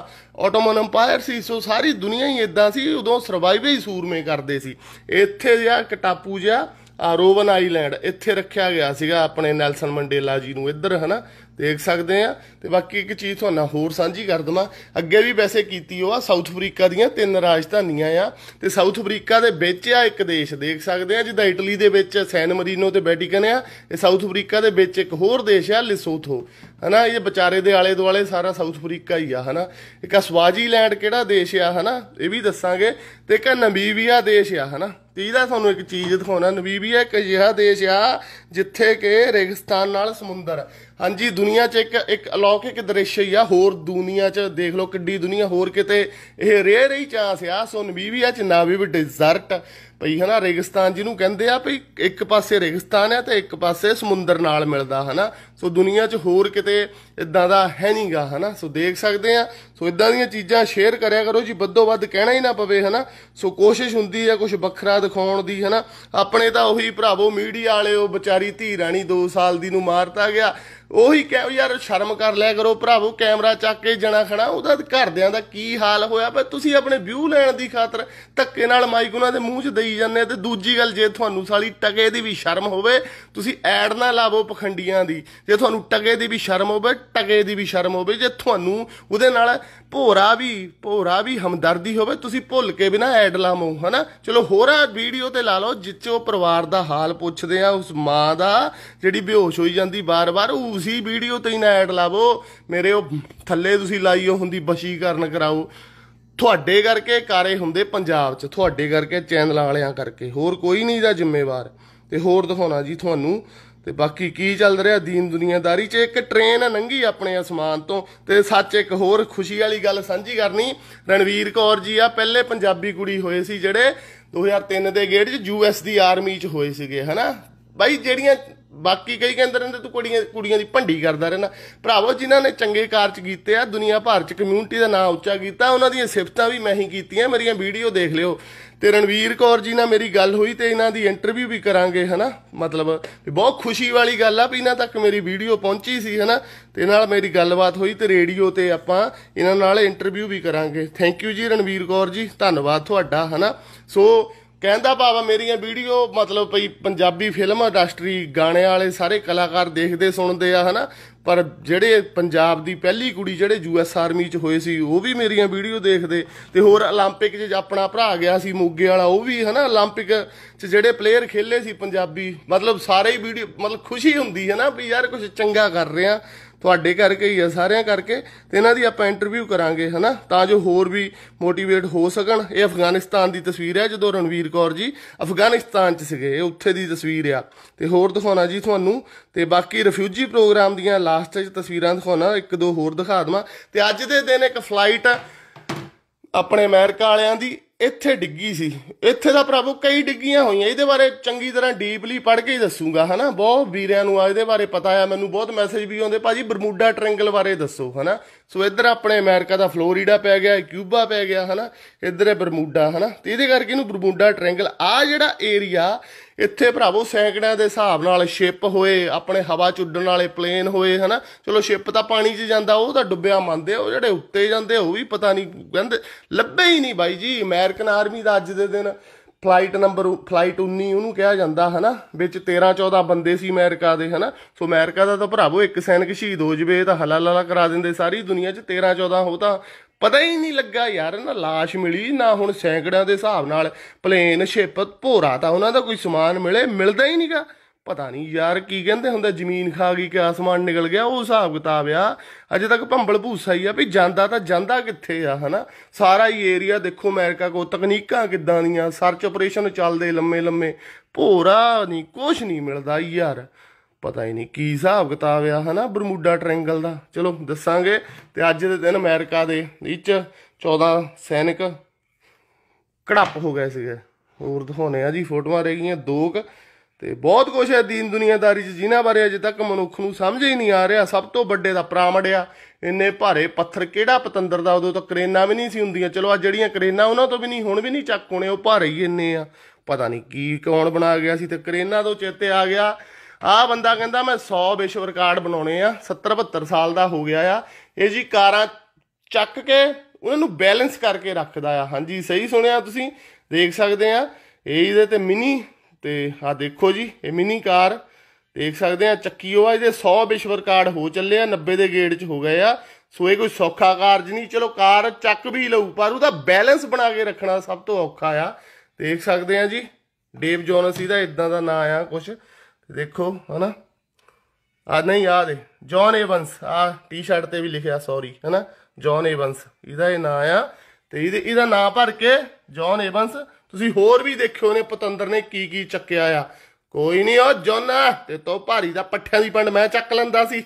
ਆਟੋਮਨ ਅੰਪਾਇਰ ਸੀ ਸੋ ਸਾਰੀ ਦੁਨੀਆ ਹੀ ਇਦਾਂ ਸੀ ਉਦੋਂ ਸਰਵਾਈਵ ਹੀ ਸੂਰਮੇ ਕਰਦੇ ਸੀ ਇੱਥੇ ਜਿਆ ਕਟਾਪੂ ਜਿਆ ਆ ਰੋਵਨ ਆਈਲੈਂਡ ਇੱਥੇ ਰੱਖਿਆ ਗਿਆ ਸੀਗਾ ਆਪਣੇ ਨੈਲਸਨ ਮੰਡੇਲਾ ਜੀ ਨੂੰ ਇੱਧਰ ਹਨਾ ਦੇਖ ਸਕਦੇ ਆ ਤੇ ਬਾਕੀ ਇੱਕ ਚੀਜ਼ ਤੁਹਾਨੂੰ ਹੋਰ ਸਾਂਝੀ ਕਰ ਦਵਾਂ ਅੱਗੇ ਵੀ ਵੈਸੇ ਕੀਤੀ ਉਹ ਆ ਸਾਊਥ ਅਫਰੀਕਾ ਦੀਆਂ ਤਿੰਨ ਰਾਜਧਾਨੀਆਂ ਆ ਤੇ ਸਾਊਥ ਅਫਰੀਕਾ ਦੇ ਵਿੱਚ ਆ ਇੱਕ ਦੇਸ਼ ਦੇਖ ਸਕਦੇ ਆ ਜਿੱਦਾਂ ਇਟਲੀ ਦੇ ਵਿੱਚ ਸੈਨ ਮਰੀਨੋ ਤੇ ਵੈਟੀਕਨ ਆ ਇਹ ਸਾਊਥ ਅਫਰੀਕਾ ਦੇ ਵਿੱਚ ਇੱਕ ਹੋਰ ਦੇਸ਼ ਆ ਲਿਸੋਥੋ ਹਨਾ ਇਹ ਵਿਚਾਰੇ ਦੇ ਆਲੇ ਦੁਆਲੇ ਸਾਰਾ ਸਾਊਥ ਅਫਰੀਕਾ ਹੀ ਆ ਹਨਾ ਇੱਕ ਆ ਸਵਾਜ਼ੀਲੈਂਡ ਕਿਹੜਾ ਦੇਸ਼ ਆ ਹਨਾ ਇਹ ਵੀ ਦੱਸਾਂਗੇ ਤੇ ਇੱਕ ਨਮੀਬੀਆ ਦੇਸ਼ ਆ ਹਨਾ ਤੇ ਇਹਦਾ ਤੁਹਾਨੂੰ ਇੱਕ ਚੀਜ਼ ਦਿਖਾਉਣਾ ਨਵੀਬੀਆ ਇੱਕ ਅਜਿਹਾ ਦੇਸ਼ ਆ ਜਿੱਥੇ ਕਿ ਰੇਗਿਸਤਾਨ ਨਾਲ ਸਮੁੰਦਰ ਹਾਂਜੀ ਦੁਨੀਆ 'ਚ ਇੱਕ ਇੱਕ ਅਲੌਕਿਕ ਦ੍ਰਿਸ਼ ਹੀ ਆ ਹੋਰ ਦੁਨੀਆ 'ਚ ਦੇਖ ਲਓ ਕਿੱਡੀ ਦੁਨੀਆ ਹੋਰ ਕਿਤੇ ਇਹ ਰੇਅਰ ਹੀ ਚਾਂਸ ਆ ਸੋ ਨਵੀਬੀਆ 'ਚ ਨਾ ਵੀ ਡਿਜ਼ਰਟ ਭਈ ਹਨਾ ਰੇਗਿਸਤਾਨ ਜਿਹਨੂੰ ਕਹਿੰਦੇ ਆ ਭਈ ਇੱਕ ਪਾਸੇ ਰੇਗਿਸਤਾਨ ਹੈ ਤੇ ਇੱਕ ਪਾਸੇ ਸਮੁੰਦਰ ਨਾਲ ਮਿਲਦਾ ਹਨਾ ਸੋ ਦੁਨੀਆ 'ਚ ਹੋਰ ਕਿਤੇ ਇਦਾਂ ਦਾ ਹੈ ਨਹੀਂਗਾ ਹਨਾ ਸੋ ਦੇਖ ਸਕਦੇ ਆ ਸੋ ਇਦਾਂ ਦੀਆਂ ਚੀਜ਼ਾਂ ਸ਼ੇਅਰ ਕਰਿਆ ਕਰੋ ਜੀ ਵੱਧੋ ਵੱਧ ਕਹਿਣਾ ਹੀ ਨਾ ਪਵੇ ਹਨਾ ਸੋ ਕੋਸ਼ਿਸ਼ ਹੁੰਦੀ ਆ ਕੁਝ ਵੱਖਰਾ ਦਿਖਾਉਣ ਦੀ ਹਨਾ ਆਪਣੇ ਤਾਂ ਉਹੀ ਭਰਾਵੋ ਮੀਡੀਆ ਵਾਲੇ ਉਹ ਵਿਚਾਰੀ ਧੀ ਰਾਣੀ 2 ਸਾਲ ਦੀ ਨੂੰ ਮਾਰਤਾ ਗਿਆ ਉਹੀ ਕਹਿ ਯਾਰ ਸ਼ਰਮ ਕਰ ਲਿਆ ਕਰੋ ਭਰਾਵੋ ਕੈਮਰਾ ਚੱਕ ਕੇ ਜਣਾ ਖਣਾ ਉਹਦਾ ਘਰਦਿਆਂ ਦਾ ਕੀ ਹਾਲ ਹੋਇਆ ਪਰ ਤੁਸੀਂ ਆਪਣੇ ਵਿਊ ਲੈਣ ਦੀ ਖਾਤਰ ਧੱਕੇ ਨਾਲ ਮਾਈਕ ਉਹਨਾਂ ਦੇ ਮੂੰਹ 'ਚ ਦੇਈ ਜਾਂਦੇ ਤੇ ਦੂਜੀ ਗੱਲ ਜੇ ਤੁਹਾਨੂੰ ਸਾਲੀ ਟਕੇ ਦੀ ਵੀ ਸ਼ਰਮ ਹੋਵੇ ਤੁਸੀਂ ਐਡ ਨਾ ਲਾਵੋ ਪਖੰਡੀਆਂ ਦੀ ਜੇ ਤੁਹਾਨੂੰ ਟਕੇ ਦੀ ਵੀ ਸ਼ਰਮ ਹੋਵੇ ਟਕੇ ਦੀ ਵੀ ਸ਼ਰਮ ਹੋਵੇ ਜੇ ਤੁਹਾਨੂੰ ਉਹਦੇ ਨਾਲ ਭੋਰਾ ਵੀ ਭੋਰਾ ਵੀ ਹਮਦਰਦੀ ਹੋਵੇ ਤੁਸੀਂ ਭੁੱਲ ਕੇ ਵੀ ਨਾ ਐਡ ਲਾਵੋ ਹਨਾ ਚਲੋ ਹੋਰਾ ਵੀਡੀਓ ਤੇ ਲਾ ਲਓ ਜਿੱਚੋ ਪਰਿਵਾਰ ਦਾ ਹਾਲ ਪੁੱਛਦੇ ਆ ਉਸ ਮਾਂ ਦਾ ਜਿਹੜੀ ਬੇਹੋਸ਼ ਹੋਈ ਜਾਂਦੀ ਬਾਰ-ਬਾਰ ਤੁਸੀਂ ਵੀਡੀਓ ਤੇ ਹੀ ਨਾ ਐਡ ਲਾਵੋ ਮੇਰੇ ਉਹ ਥੱਲੇ ਤੁਸੀਂ ਲਾਈਓ ਹੁੰਦੀ ਬਸ਼ੀਕਰਨ ਕਰਾਓ ਤੁਹਾਡੇ ਕਰਕੇ ਕਾਰੇ ਹੁੰਦੇ ਪੰਜਾਬ 'ਚ ਤੁਹਾਡੇ ਕਰਕੇ ਚੈਨਲਾਂ ਵਾਲਿਆਂ ਕਰਕੇ ਹੋਰ ਕੋਈ ਨਹੀਂ ਦਾ ਜ਼ਿੰਮੇਵਾਰ ਤੇ ਹੋਰ ਦਿਖਾਉਣਾ ਜੀ ਤੁਹਾਨੂੰ ਤੇ ਬਾਕੀ ਕੀ ਚੱਲ ਰਿਹਾ ਦੀਨ ਦੁਨੀਆਦਾਰੀ 'ਚ ਇੱਕ ਟ੍ਰੇਨ ਲੰਘੀ ਆਪਣੇ ਅਸਮਾਨ ਤੋਂ ਤੇ ਸੱਚ ਇੱਕ ਹੋਰ ਖੁਸ਼ੀ ਵਾਲੀ ਗੱਲ ਸਾਂਝੀ ਕਰਨੀ ਰਣਵੀਰ ਕੌਰ ਜੀ ਆ ਪਹਿਲੇ ਪੰਜਾਬੀ ਕੁੜੀ ਹੋਏ ਸੀ ਜਿਹੜੇ 2003 ਦੇ ਗੇੜ 'ਚ ਯੂਐਸ ਦੀ ਆਰਮੀ 'ਚ ਹੋਏ ਸੀਗੇ ਹਨਾ ਬਾਈ ਜਿਹੜੀਆਂ ਬਾਕੀ ਕਈ ਕਹਿੰਦੇ ਰਹਿੰਦੇ ਤੂੰ ਕੁੜੀਆਂ ਕੁੜੀਆਂ ਦੀ ਭੰਡੀ ਕਰਦਾ ਰਹਿਣਾ ਭਰਾਵੋ ਜਿਨ੍ਹਾਂ ਨੇ ਚੰਗੇ ਕਾਰਜ ਕੀਤੇ ਆ ਦੁਨੀਆ ਭਰ ਚ ਕਮਿਊਨਿਟੀ ਦਾ ਨਾਮ ਉੱਚਾ ਕੀਤਾ ਉਹਨਾਂ ਦੀਆਂ ਸਿਫਤਾਂ ਵੀ ਮੈਂ ਹੀ ਕੀਤੀਆਂ ਮੇਰੀਆਂ ਵੀਡੀਓ ਦੇਖ ਲਿਓ ਤੇ ਰਣਵੀਰ ਕੌਰ ਜੀ ਨਾਲ ਮੇਰੀ ਗੱਲ ਹੋਈ ਤੇ ਇਹਨਾਂ ਦੀ ਇੰਟਰਵਿਊ ਵੀ ਕਰਾਂਗੇ ਹਨਾ ਮਤਲਬ ਬਹੁਤ ਖੁਸ਼ੀ ਵਾਲੀ ਗੱਲ ਆ ਵੀ ਇਹਨਾਂ ਤੱਕ ਮੇਰੀ ਵੀਡੀਓ ਪਹੁੰਚੀ ਸੀ ਹਨਾ ਤੇ ਨਾਲ ਮੇਰੀ ਗੱਲਬਾਤ ਹੋਈ ਤੇ ਰੇਡੀਓ ਤੇ ਆਪਾਂ ਇਹਨਾਂ ਨਾਲ ਇੰਟਰਵਿਊ ਵੀ ਕਰਾਂਗੇ ਥੈਂਕ ਯੂ ਜੀ ਰਣਵੀਰ ਕੌਰ ਜੀ ਧੰਨਵਾਦ ਤੁਹਾਡਾ ਹਨਾ ਸੋ ਕਹਿੰਦਾ ਭਾਵਾ ਮੇਰੀਆਂ ਵੀਡੀਓ ਮਤਲਬ ਭਈ ਪੰਜਾਬੀ ਫਿਲਮ ਇੰਡਸਟਰੀ ਗਾਣੇ ਵਾਲੇ ਸਾਰੇ ਕਲਾਕਾਰ ਦੇਖਦੇ ਸੁਣਦੇ ਆ ਹਨਾ ਪਰ ਜਿਹੜੇ ਪੰਜਾਬ ਦੀ ਪਹਿਲੀ ਕੁੜੀ ਜਿਹੜੇ ਯੂਐਸ ਆਰਮੀ 'ਚ ਹੋਏ ਸੀ ਉਹ ਵੀ ਮੇਰੀਆਂ ਵੀਡੀਓ ਦੇਖਦੇ ਤੇ ਹੋਰ 올림픽 'ਚ ਆਪਣਾ ਭਰਾ ਗਿਆ ਸੀ ਮੋਗੇ ਵਾਲਾ ਉਹ ਵੀ ਹਨਾ 올림픽 'ਚ ਜਿਹੜੇ ਪਲੇਅਰ ਖੇਲੇ ਸੀ ਪੰਜਾਬੀ ਮਤਲਬ ਸਾਰੇ ਹੀ ਵੀਡੀਓ ਮਤਲਬ ਖੁਸ਼ੀ ਹੁੰਦੀ ਹੈ ਨਾ ਵੀ ਯਾਰ ਕੁਝ ਚੰਗਾ ਕਰ ਰਹੇ ਆ ਤੁਹਾਡੇ ਕਰਕੇ ਹੀ ਆ ਸਾਰਿਆਂ ਕਰਕੇ ਤੇ ਇਹਨਾਂ ਦੀ ਆਪਾਂ ਇੰਟਰਵਿਊ ਕਰਾਂਗੇ ਹਨਾ ਤਾਂ ਜੋ ਹੋਰ ਵੀ ਮੋਟੀਵੇਟ ਹੋ ਸਕਣ ਇਹ ਅਫਗਾਨਿਸਤਾਨ ਦੀ ਤਸਵੀਰ ਹੈ ਜਦੋਂ ਰਣਵੀਰ ਕੌਰ ਜੀ ਅਫਗਾਨਿਸਤਾਨ 'ਚ ਸੀਗੇ ਇਹ ਉੱਥੇ ਦੀ ਤਸਵੀਰ ਆ ਤੇ ਹੋਰ ਦਿਖਾਉਣਾ ਜੀ ਤੁਹਾਨੂੰ ਤੇ ਬਾਕੀ ਰਿਫਿਊਜੀ ਪ੍ਰੋਗਰਾਮ ਦੀਆਂ ਲਾਸਟ 'ਚ ਤਸਵੀਰਾਂ ਦਿਖਾਉਣਾ ਇੱਕ ਦੋ ਹੋਰ ਦਿਖਾ ਦਵਾਂ ਤੇ ਅੱਜ ਦੇ ਦਿਨ ਇੱਕ ਫਲਾਈਟ ਆਪਣੇ ਅਮਰੀਕਾ ਵਾਲਿਆਂ ਦੀ ਇੱਥੇ ਡਿੱਗੀ ਸੀ ਇੱਥੇ ਦਾ ਪ੍ਰਭੂ ਕਈ ਡਿੱਗੀਆਂ ਹੋਈਆਂ ਇਹਦੇ ਬਾਰੇ ਚੰਗੀ ਤਰ੍ਹਾਂ ਡੀਪਲੀ ਪੜ੍ਹ ਕੇ ਦੱਸੂਗਾ ਹਨਾ ਬਹੁਤ ਵੀਰਿਆਂ ਨੂੰ ਆ ਇਹਦੇ ਬਾਰੇ ਪਤਾ ਆ ਮੈਨੂੰ ਬਹੁਤ ਮੈਸੇਜ ਵੀ ਆਉਂਦੇ ਭਾਜੀ ਬਰਮੂਡਾ ਟ੍ਰਾਇੰਗਲ ਬਾਰੇ ਦੱਸੋ ਹਨਾ ਸੋ ਇੱਧਰ ਆਪਣੇ ਅਮਰੀਕਾ ਦਾ ਫਲੋਰੀਡਾ ਪੈ ਗਿਆ ਕਿਊਬਾ ਪੈ ਗਿਆ ਹਨਾ ਇੱਧਰ ਹੈ ਬਰਮੂਡਾ ਹਨਾ ਤੇ ਇਹਦੇ ਕਰਕੇ ਇਹਨੂੰ ਬਰਮੂਡਾ ਟ੍ਰਾਇੰਗਲ ਆ ਜਿਹੜਾ ਏਰੀਆ ਇੱਥੇ ਭਰਾਵੋ ਸੈਂਕੜਿਆਂ ਦੇ ਹਿਸਾਬ ਨਾਲ ਸ਼ਿਪ ਹੋਏ ਆਪਣੇ ਹਵਾ ਚ ਉੱਡਣ ਵਾਲੇ ਪਲੇਨ ਹੋਏ ਹਨਾ ਚਲੋ ਸ਼ਿਪ ਤਾਂ ਪਾਣੀ 'ਚ ਜਾਂਦਾ ਉਹ ਤਾਂ ਡੁੱਬਿਆ ਮੰਨਦੇ ਉਹ ਜਿਹੜੇ ਉੱਤੇ ਜਾਂਦੇ ਉਹ ਵੀ ਪਤਾ ਨਹੀਂ ਕਹਿੰਦੇ ਲੱਭੇ ਹੀ ਨਹੀਂ ਬਾਈ ਜੀ ਅਮਰੀਕਨ ਆਰਮੀ ਦਾ ਅੱਜ ਦੇ ਦਿਨ ਫਲਾਈਟ ਨੰਬਰ ਫਲਾਈਟ 19 ਉਹਨੂੰ ਕਿਹਾ ਜਾਂਦਾ ਹਨਾ ਵਿੱਚ 13 14 ਬੰਦੇ ਸੀ ਅਮਰੀਕਾ ਦੇ ਹਨਾ ਸੋ ਅਮਰੀਕਾ ਦਾ ਤਾਂ ਭਰਾਵੋ ਇੱਕ ਸੈਨਿਕ ਸ਼ਹੀਦ ਹੋ ਜਵੇ ਤਾਂ ਹਲਾਲਾਲਾ ਕਰਾ ਦਿੰਦੇ ਸਾਰੀ ਦੁਨੀਆ 'ਚ 13 14 ਹੋ ਤਾਂ ਪਤਾ ਹੀ ਨਹੀਂ ਲੱਗਾ ਯਾਰ ਨਾ লাশ ਮਿਲੀ ਨਾ ਹੁਣ ਸੈਂਕੜਿਆਂ ਦੇ ਹਿਸਾਬ ਨਾਲ ਪਲੇਨ ਸ਼ਿਪ ਭੋਰਾ ਤਾਂ ਉਹਨਾਂ ਦਾ ਕੋਈ ਸਮਾਨ ਮਿਲੇ ਮਿਲਦਾ ਹੀ ਨਹੀਂਗਾ ਪਤਾ ਨਹੀਂ ਯਾਰ ਕੀ ਕਹਿੰਦੇ ਹੁੰਦਾ ਜ਼ਮੀਨ ਖਾ ਗਈ ਕਿ ਆਸਮਾਨ ਨਿਕਲ ਗਿਆ ਉਹ ਹਿਸਾਬ ਕਿਤਾਬ ਆ ਅਜੇ ਤੱਕ ਭੰਬਲ ਭੂਸਾ ਹੀ ਆ ਵੀ ਜਾਂਦਾ ਤਾਂ ਜਾਂਦਾ ਕਿੱਥੇ ਆ ਹਨਾ ਸਾਰਾ ਹੀ ਏਰੀਆ ਦੇਖੋ ਅਮਰੀਕਾ ਕੋ ਤਕਨੀਕਾਂ ਕਿੱਦਾਂ ਦੀਆਂ ਸਰਚ ਆਪਰੇਸ਼ਨ ਚੱਲਦੇ ਲੰਮੇ ਲੰਮੇ ਭੋਰਾ ਨਹੀਂ ਕੁਝ ਨਹੀਂ ਮਿਲਦਾ ਯਾਰ ਪਤਾ ਹੀ ਨਹੀਂ ਕੀ ਹਿਸਾਬ ਕਿਤਾਬ ਆ ਹਨਾ ਬਰਮੂਡਾ ਟ੍ਰਾਇੰਗਲ ਦਾ ਚਲੋ ਦੱਸਾਂਗੇ ਤੇ ਅੱਜ ਦੇ ਦਿਨ ਅਮਰੀਕਾ ਦੇ ਵਿੱਚ 14 ਸੈਨਿਕ ਕੜੱਪ ਹੋ ਗਏ ਸੀਗੇ ਹੋਰ ਦਿਖਾਉਣੇ ਆ ਜੀ ਫੋਟੋਆਂ ਰਹਿ ਗਈਆਂ ਦੋ ਕ ਤੇ ਬਹੁਤ ਕੁਝ ਹੈ ਦੀਨ ਦੁਨੀਆਦਾਰੀ 'ਚ ਜਿਨ੍ਹਾਂ ਬਾਰੇ ਅਜੇ ਤੱਕ ਮਨੁੱਖ ਨੂੰ ਸਮਝ ਹੀ ਨਹੀਂ ਆ ਰਿਹਾ ਸਭ ਤੋਂ ਵੱਡੇ ਦਾ ਪ੍ਰਾਮੜਿਆ ਇੰਨੇ ਭਾਰੇ ਪੱਥਰ ਕਿਹੜਾ ਪਤੰਦਰ ਦਾ ਉਦੋਂ ਤਾਂ ਕਰੇਨਾ ਵੀ ਨਹੀਂ ਸੀ ਹੁੰਦੀਆਂ ਚਲੋ ਆ ਜਿਹੜੀਆਂ ਕਰੇਨਾ ਉਹਨਾਂ ਤੋਂ ਵੀ ਨਹੀਂ ਹੁਣ ਵੀ ਨਹੀਂ ਚੱਕ ਹੋਣੇ ਉਹ ਭਾਰੇ ਹੀ ਇੰਨੇ ਆ ਪਤਾ ਨਹੀਂ ਕੀ ਕੌਣ ਬਣਾ ਗਿਆ ਸੀ ਤੇ ਕਰੇਨਾ ਤੋਂ ਚੇਤੇ ਆ ਗਿਆ ਆ ਬੰਦਾ ਕਹਿੰਦਾ ਮੈਂ 100 ਵਿਸ਼ਵ ਰਿਕਾਰਡ ਬਣਾਉਣੇ ਆ 70 72 ਸਾਲ ਦਾ ਹੋ ਗਿਆ ਆ ਇਹ ਜੀ ਕਾਰਾਂ ਚੱਕ ਕੇ ਉਹਨਾਂ ਨੂੰ ਬੈਲੈਂਸ ਕਰਕੇ ਰੱਖਦਾ ਆ ਹਾਂਜੀ ਸਹੀ ਸੁਣਿਆ ਤੁਸੀਂ ਦੇਖ ਸਕਦੇ ਆ ਇਹ ਇਹਦੇ ਤੇ ਮਿਨੀ ਤੇ ਆ ਦੇਖੋ ਜੀ ਇਹ ਮਿਨੀ ਕਾਰ ਦੇਖ ਸਕਦੇ ਆ ਚੱਕੀ ਉਹ ਆ ਇਹਦੇ 100 ਵਿਸ਼ਵ ਰਿਕਾਰਡ ਹੋ ਚੱਲੇ ਆ 90 ਦੇ ਗੇੜ 'ਚ ਹੋ ਗਏ ਆ ਸੋ ਇਹ ਕੋਈ ਸੌਖਾ ਕਾਰਜ ਨਹੀਂ ਚਲੋ ਕਾਰ ਚੱਕ ਵੀ ਲਊ ਪਰ ਉਹਦਾ ਬੈਲੈਂਸ ਬਣਾ ਕੇ ਰੱਖਣਾ ਸਭ ਤੋਂ ਔਖਾ ਆ ਦੇਖ ਸਕਦੇ ਆ ਜੀ ਡੇਵ ਜੋਨਸ ਇਹਦਾ ਇਦਾਂ ਦਾ ਨਾਂ ਆ ਕੁਝ ਦੇਖੋ ਹਨਾ ਆ ਨਹੀਂ ਆ ਦੇ ਜੌਨ ਏਵੰਸ ਆ ਟੀ-ਸ਼ਰਟ ਤੇ ਵੀ ਲਿਖਿਆ ਸੌਰੀ ਹਨਾ ਜੌਨ ਏਵੰਸ ਇਹਦਾ ਇਹ ਨਾਂ ਆ ਤੇ ਇਹਦੇ ਇਹਦਾ ਨਾਂ ਭਰ ਕੇ ਜੌਨ ਏਵੰਸ ਤੁਸੀਂ ਹੋਰ ਵੀ ਦੇਖਿਓ ਨੇ ਪਤੰਦਰ ਨੇ ਕੀ ਕੀ ਚੱਕਿਆ ਆ ਕੋਈ ਨਹੀਂ ਉਹ ਜੌਨ ਤੇ ਤੋ ਭਾਰੀ ਦਾ ਪੱਠਿਆਂ ਦੀ ਪੰਡ ਮੈਂ ਚੱਕ ਲੈਂਦਾ ਸੀ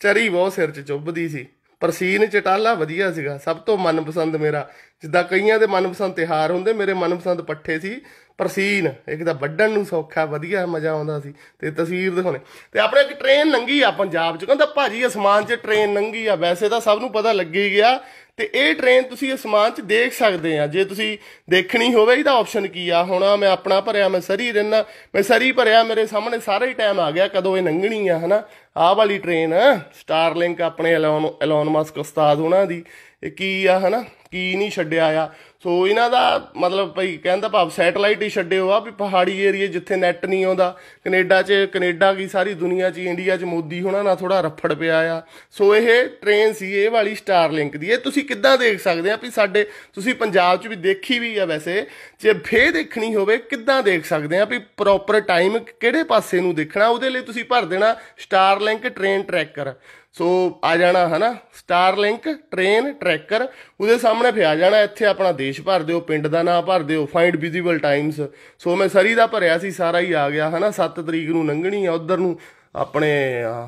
ਚਰੀ ਬਹੁਤ ਸਿਰ 'ਚ ਚੁੱਭਦੀ ਸੀ ਪਰ ਸੀਨ ਚਟਾਲਾ ਵਧੀਆ ਸੀਗਾ ਸਭ ਤੋਂ ਮਨਪਸੰਦ ਮੇਰਾ ਜਿੱਦਾਂ ਕਈਆਂ ਦੇ ਮਨਪਸੰਦ ਤਿਹਾਰ ਹੁੰਦੇ ਮੇਰੇ ਮਨਪਸੰਦ ਪੱਠੇ ਸੀ ਪਰ ਸੀਨ ਇੱਕ ਤਾਂ ਵੱਡਣ ਨੂੰ ਸੌਖਾ ਵਧੀਆ ਮਜ਼ਾ ਆਉਂਦਾ ਸੀ ਤੇ ਤਸਵੀਰ ਦਿਖਾਉਣੇ ਤੇ ਆਪਣੇ ਇੱਕ ਟ੍ਰੇਨ ਲੰਗੀ ਆ ਪੰਜਾਬ ਚ ਕਹਿੰਦਾ ਭਾਜੀ ਅਸਮਾਨ 'ਚ ਟ੍ਰੇਨ ਲੰਗੀ ਆ ਵੈਸੇ ਤਾਂ ਸਭ ਨੂੰ ਪਤਾ ਲੱਗੀ ਗਿਆ ਤੇ ਇਹ ਟ੍ਰੇਨ ਤੁਸੀਂ ਅਸਮਾਨ 'ਚ ਦੇਖ ਸਕਦੇ ਆ ਜੇ ਤੁਸੀਂ ਦੇਖਣੀ ਹੋਵੇ ਇਹਦਾ ਆਪਸ਼ਨ ਕੀ ਆ ਹੁਣ ਮੈਂ ਆਪਣਾ ਭਰਿਆ ਮੈਂ ਸਰੀ ਰਹਿਣਾ ਮੈਂ ਸਰੀ ਭਰਿਆ ਮੇਰੇ ਸਾਹਮਣੇ ਸਾਰਾ ਹੀ ਟਾਈਮ ਆ ਗਿਆ ਕਦੋਂ ਇਹ ਲੰਗਣੀ ਆ ਹਨਾ ਆਹ ਵਾਲੀ ਟ੍ਰੇਨ ਸਟਾਰਲਿੰਕ ਆਪਣੇ ਐਲਨ ਐਲਨ ਮਸਕ ਉਸਤਾਦ ਉਹਨਾਂ ਦੀ ਇਹ ਕੀ ਆ ਹਨਾ ਕੀ ਨਹੀਂ ਛੱਡਿਆ ਆ ਸੋ ਇਹਨਾਂ ਦਾ ਮਤਲਬ ਭਈ ਕਹਿੰਦਾ ਭਾਵ ਸੈਟਲਾਈਟ ਹੀ ਛੱਡਿਓ ਆ ਵੀ ਪਹਾੜੀ ਏਰੀਆ ਜਿੱਥੇ ਨੈਟ ਨਹੀਂ ਆਉਂਦਾ ਕੈਨੇਡਾ 'ਚ ਕੈਨੇਡਾ ਕੀ ਸਾਰੀ ਦੁਨੀਆ 'ਚ ਇੰਡੀਆ 'ਚ ਮੋਦੀ ਹੋਣਾ ਨਾਲ ਥੋੜਾ ਰਫੜ ਪਿਆ ਆ ਸੋ ਇਹ ਟ੍ਰੇਨ ਸੀ ਇਹ ਵਾਲੀ ਸਟਾਰਲਿੰਕ ਦੀ ਇਹ ਤੁਸੀਂ ਕਿੱਦਾਂ ਦੇਖ ਸਕਦੇ ਆ ਵੀ ਸਾਡੇ ਤੁਸੀਂ ਪੰਜਾਬ 'ਚ ਵੀ ਦੇਖੀ ਵੀ ਆ ਵੈਸੇ ਜੇ ਫੇ ਦੇਖਣੀ ਹੋਵੇ ਕਿੱਦਾਂ ਦੇਖ ਸਕਦੇ ਆ ਵੀ ਪ੍ਰੋਪਰ ਟਾਈਮ ਕਿਹੜੇ ਪਾਸੇ ਨੂੰ ਦੇਖਣਾ ਉਹਦੇ ਲਈ ਤੁਸੀਂ ਭਰ ਦੇਣਾ star Starlink train tracker so ਆ ਜਾਣਾ ਹਨਾ ਸਟਾਰਲਿੰਕ ਟ੍ਰੇਨ ਟਰੈਕਰ ਉਹਦੇ ਸਾਹਮਣੇ ਫੇ ਆ ਜਾਣਾ ਇੱਥੇ ਆਪਣਾ ਦੇਸ਼ ਭਰ ਦਿਓ ਪਿੰਡ ਦਾ ਨਾਮ ਭਰ ਦਿਓ ਫਾਈਂਡ ਵਿਜ਼ੀਬਲ ਟਾਈਮਸ ਸੋ ਮੈਂ ਸਰੀ ਦਾ ਭਰਿਆ ਸੀ ਸਾਰਾ ਹੀ ਆ ਗਿਆ ਹਨਾ 7 ਤਰੀਕ ਨੂੰ ਲੰਘਣੀ ਆ ਉਧਰ ਨੂੰ ਆਪਣੇ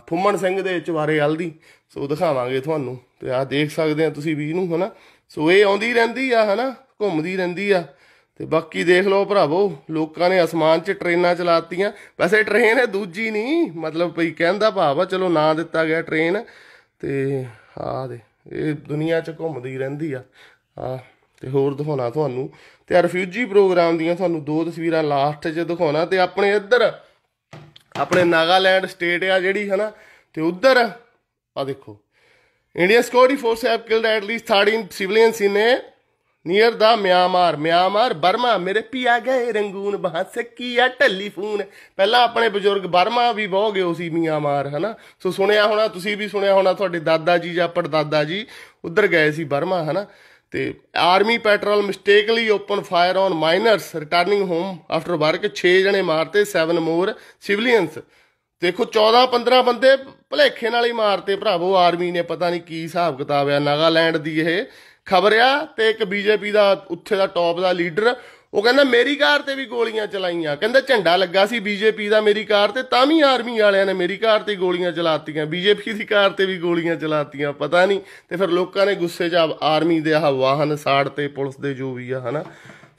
ਫੁੰਮਣ ਸਿੰਘ ਦੇ ਚਵਾਰੇ ਹਲਦੀ ਦੀ ਸੋ ਦਿਖਾਵਾਂਗੇ ਤੁਹਾਨੂੰ ਤੇ ਆ ਦੇਖ ਸਕਦੇ ਆ ਤੁਸੀਂ ਵੀ ਇਹਨੂੰ ਹਨਾ ਸੋ ਇਹ ਆਉਂਦੀ ਰਹਿੰਦੀ ਆ ਹਨਾ ਘੁੰਮਦੀ ਰਹਿੰਦੀ ਆ ਤੇ ਬਾਕੀ ਦੇਖ ਲਓ ਭਰਾਵੋ ਲੋਕਾਂ ਨੇ ਅਸਮਾਨ 'ਚ ਟ੍ਰੇਨਾਂ ਚਲਾਤੀਆਂ ਵੈਸੇ ਟ੍ਰੇਨ ਹੈ ਦੂਜੀ ਨਹੀਂ ਮਤਲਬ ਭਈ ਕਹਿੰਦਾ ਭਾਵ ਆ ਚਲੋ ਨਾਂ ਦਿੱਤਾ ਗਿਆ ਟ੍ਰੇਨ ਤੇ ਆ ਦੇ ਇਹ ਦੁਨੀਆ 'ਚ ਘੁੰਮਦੀ ਰਹਿੰਦੀ ਆ ਆ ਤੇ ਹੋਰ ਦਿਖਾਉਣਾ ਤੁਹਾਨੂੰ ਤੇ ਰਿਫਿਊਜੀ ਪ੍ਰੋਗਰਾਮ ਦੀਆਂ ਤੁਹਾਨੂੰ ਦੋ ਤਸਵੀਰਾਂ ਲਾਸਟ 'ਚ ਦਿਖਾਉਣਾ ਤੇ ਆਪਣੇ ਇੱਧਰ ਆਪਣੇ ਨਾਗਾਲੈਂਡ ਸਟੇਟ ਆ ਜਿਹੜੀ ਹਨਾ ਤੇ ਉੱਧਰ ਆ ਦੇਖੋ India security force have killed at least 13 civilians in near the Myanmar Myanmar Burma ਮੇਰੇ ਪਿਆ ਗਏ ਰੰਗੂਨ ਬਹਾਂ ਸੱਕੀਆ ਟੈਲੀਫੋਨ ਪਹਿਲਾਂ ਆਪਣੇ ਬਜ਼ੁਰਗ ਬਰਮਾ ਵੀ ਬਹੁ ਗਏ ਸੀ ਮਿਆਂਮਾਰ ਹਨਾ ਸੋ ਸੁਣਿਆ ਹੋਣਾ ਤੁਸੀਂ ਵੀ ਸੁਣਿਆ ਹੋਣਾ ਤੁਹਾਡੇ ਦਾਦਾ ਜੀ ਜਾਂ ਪੜਦਾਦਾ ਜੀ ਉੱਧਰ ਗਏ ਸੀ ਬਰਮਾ ਹਨਾ ਤੇ army patrol mistakenly open fire on miners returning home after work 6 ਜਣੇ ਮਾਰਤੇ 7 ਮੋਰ ਸਿਵਲੀਅਨਸ ਦੇਖੋ 14 15 ਬੰਦੇ ਭਲੇਖੇ ਨਾਲ ਹੀ ਮਾਰਤੇ ਭਰਾਵੋ ਆਰਮੀ ਨੇ ਪਤਾ ਨਹੀਂ ਕੀ ਹਿਸਾਬ ਕਿਤਾਬ ਆ ਨਾਗਾਲੈਂਡ ਦੀ ਇਹ ਖਬਰ ਆ ਤੇ ਇੱਕ ਬੀਜੇਪੀ ਦਾ ਉੱਥੇ ਦਾ ਟੌਪ ਦਾ ਲੀਡਰ ਉਹ ਕਹਿੰਦਾ ਮੇਰੀ ਕਾਰ ਤੇ ਵੀ ਗੋਲੀਆਂ ਚਲਾਈਆਂ ਕਹਿੰਦਾ ਝੰਡਾ ਲੱਗਾ ਸੀ ਬੀਜੇਪੀ ਦਾ ਮੇਰੀ ਕਾਰ ਤੇ ਤਾਂ ਵੀ ਆਰਮੀ ਵਾਲਿਆਂ ਨੇ ਮੇਰੀ ਕਾਰ ਤੇ ਗੋਲੀਆਂ ਚਲਾਤੀਆਂ ਬੀਜੇਪੀ ਦੀ ਕਾਰ ਤੇ ਵੀ ਗੋਲੀਆਂ ਚਲਾਤੀਆਂ ਪਤਾ ਨਹੀਂ ਤੇ ਫਿਰ ਲੋਕਾਂ ਨੇ ਗੁੱਸੇ 'ਚ ਆਰਮੀ ਦੇ ਆਹ ਵਾਹਨ ਸਾੜ ਤੇ ਪੁਲਿਸ ਦੇ ਜੋ ਵੀ ਆ ਹਨਾ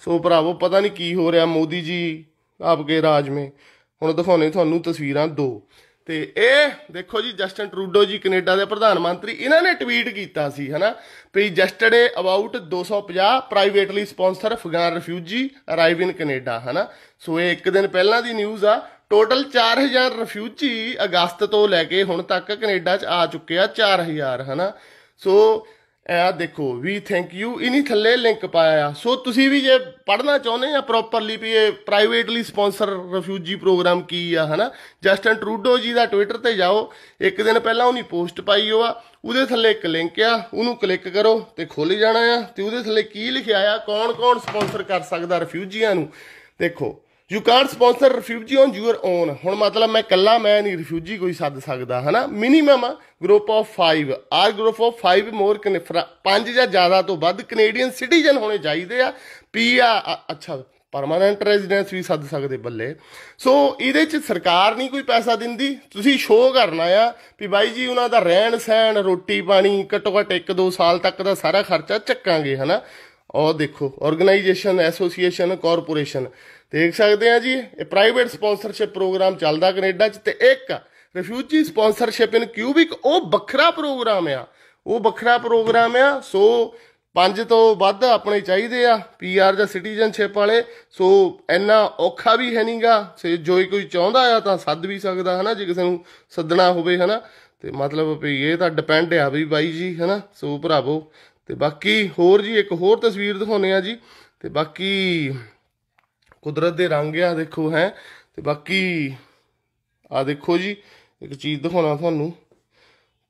ਸੋ ਭਰਾਵੋ ਪਤਾ ਨਹੀਂ ਕੀ ਹੋ ਰਿਹਾ ਮੋਦੀ ਜੀ ਆਪਕੇ ਰਾਜ ਮੇ ਹੁਣ ਦਿਖਾਉਣੇ ਤੁਹਾਨੂੰ ਤਸਵੀਰਾਂ ਦੋ ਤੇ ਇਹ ਦੇਖੋ ਜੀ ਜਸਟਨ ਟਰੂਡੋ ਜੀ ਕੈਨੇਡਾ ਦੇ ਪ੍ਰਧਾਨ ਮੰਤਰੀ ਇਹਨਾਂ ਨੇ ਟਵੀਟ ਕੀਤਾ ਸੀ ਹਨਾ ਵੀ yesterday about 250 privately sponsor Afghan refugee arrive in Canada ਹਨਾ ਸੋ ਇਹ ਇੱਕ ਦਿਨ ਪਹਿਲਾਂ ਦੀ ਨਿਊਜ਼ ਆ ਟੋਟਲ 4000 ਰਿਫਿਊਜੀ ਅਗਸਤ ਤੋਂ ਲੈ ਕੇ ਹੁਣ ਤੱਕ ਕੈਨੇਡਾ 'ਚ ਆ ਚੁੱਕੇ ਆ 4000 ਹਨਾ ਸੋ ਇਹ ਦੇਖੋ ਵੀ ਥੈਂਕ ਯੂ ਇਨੀ ਥੱਲੇ ਲਿੰਕ ਪਾਇਆ ਆ ਸੋ ਤੁਸੀਂ ਵੀ ਜੇ ਪੜਨਾ ਚਾਹੁੰਦੇ ਆ ਪ੍ਰੋਪਰਲੀ ਵੀ ਇਹ ਪ੍ਰਾਈਵੇਟਲੀ ਸਪான்ਸਰ ਰਿਫਿਊਜੀ ਪ੍ਰੋਗਰਾਮ ਕੀ ਆ ਹਨਾ ਜਸਟਨ ਟਰੂਡੋ ਜੀ ਦਾ ਟਵਿੱਟਰ ਤੇ ਜਾਓ ਇੱਕ ਦਿਨ ਪਹਿਲਾਂ ਉਹਨੇ ਪੋਸਟ ਪਾਈ ਹੋਆ ਉਹਦੇ ਥੱਲੇ ਇੱਕ ਲਿੰਕ ਆ ਉਹਨੂੰ ਕਲਿੱਕ ਕਰੋ ਤੇ ਖੁੱਲ ਜਾਣਾ ਆ ਤੇ ਉਹਦੇ ਥੱਲੇ ਕੀ ਲਿਖਿਆ ਆ ਕੌਣ-ਕੌਣ ਸਪான்ਸਰ ਕਰ ਸਕਦਾ ਰਿਫਿਊਜੀਆਂ ਨੂੰ ਦੇਖੋ you can't sponsor refugee on your own ਹੁਣ ਮਤਲਬ ਮੈਂ ਕੱਲਾ ਮੈਂ ਨਹੀਂ ਰਿਫਿਊਜੀ ਕੋਈ ਸੱਦ ਸਕਦਾ ਹਨਾ minimum group of 5 or group of 5 more ਕਨਫਰਾ ਪੰਜ ਜਾਂ ਜ਼ਿਆਦਾ ਤੋਂ ਵੱਧ ਕੈਨੇਡੀਅਨ ਸਿਟੀਜ਼ਨ ਹੋਣੇ ਚਾਹੀਦੇ ਆ ਪੀ ਆ ਅੱਛਾ ਪਰਮਨੈਂਟ ਰੈਜ਼ੀਡੈਂਸ ਵੀ ਸੱਦ ਸਕਦੇ ਬੱਲੇ ਸੋ ਇਹਦੇ ਚ ਸਰਕਾਰ ਨਹੀਂ ਕੋਈ ਪੈਸਾ ਦਿੰਦੀ ਤੁਸੀਂ ਸ਼ੋਅ ਕਰਨਾ ਆ ਵੀ ਬਾਈ ਜੀ ਉਹਨਾਂ ਦਾ ਰਹਿਣ ਸਹਿਣ ਰੋਟੀ ਪਾਣੀ ਘੱਟੋ ਘੱਟ 1-2 ਸਾਲ ਤੱਕ ਦਾ ਸਾਰਾ ਖਰਚਾ ਚੱਕਾਂਗੇ ਹਨਾ ਉਹ ਦੇਖੋ ਆਰਗੇਨਾਈਜੇਸ਼ਨ ਐਸੋਸੀਏਸ਼ਨ ਕਾਰਪੋਰੇਸ਼ਨ ਦੇਖ ਸਕਦੇ ਆ ਜੀ ਇਹ ਪ੍ਰਾਈਵੇਟ ਸਪਾਂਸਰਸ਼ਿਪ ਪ੍ਰੋਗਰਾਮ ਚੱਲਦਾ ਕੈਨੇਡਾ 'ਚ ਤੇ ਇੱਕ ਰਿਫਿਊਜੀ ਸਪਾਂਸਰਸ਼ਿਪ ਇਨ ਕਿਊਬਿਕ ਉਹ ਵੱਖਰਾ ਪ੍ਰੋਗਰਾਮ ਆ ਉਹ ਵੱਖਰਾ ਪ੍ਰੋਗਰਾਮ ਆ ਸੋ ਪੰਜ ਤੋਂ ਵੱਧ ਆਪਣੇ ਚਾਹੀਦੇ ਆ ਪੀਆਰ ਜਾਂ ਸਿਟੀਜ਼ਨਸ਼ਿਪ ਵਾਲੇ ਸੋ ਇੰਨਾ ਔਖਾ ਵੀ ਹੈ ਨਹੀਂਗਾ ਜੇ ਜੋਈ ਕੋਈ ਚਾਹੁੰਦਾ ਆ ਤਾਂ ਸੱਦ ਵੀ ਸਕਦਾ ਹਨਾ ਜੇ ਕਿਸੇ ਨੂੰ ਸੱਦਣਾ ਹੋਵੇ ਹਨਾ ਤੇ ਮਤਲਬ ਵੀ ਇਹ ਤਾਂ ਡਿਪੈਂਡ ਆ ਵੀ ਬਾਈ ਜੀ ਹਨਾ ਸੋ ਭਰਾਵੋ ਤੇ ਬਾਕੀ ਹੋਰ ਜੀ ਇੱਕ ਹੋਰ ਤਸਵੀਰ ਦਿਖਾਉਨੇ ਆ ਜੀ ਤੇ ਬਾਕੀ ਕੁਦਰਤ ਦੇ ਰੰਗ ਆ ਦੇਖੋ ਹੈ ਤੇ ਬਾਕੀ ਆ ਦੇਖੋ ਜੀ ਇੱਕ ਚੀਜ਼ ਦਿਖਾਉਣਾ ਤੁਹਾਨੂੰ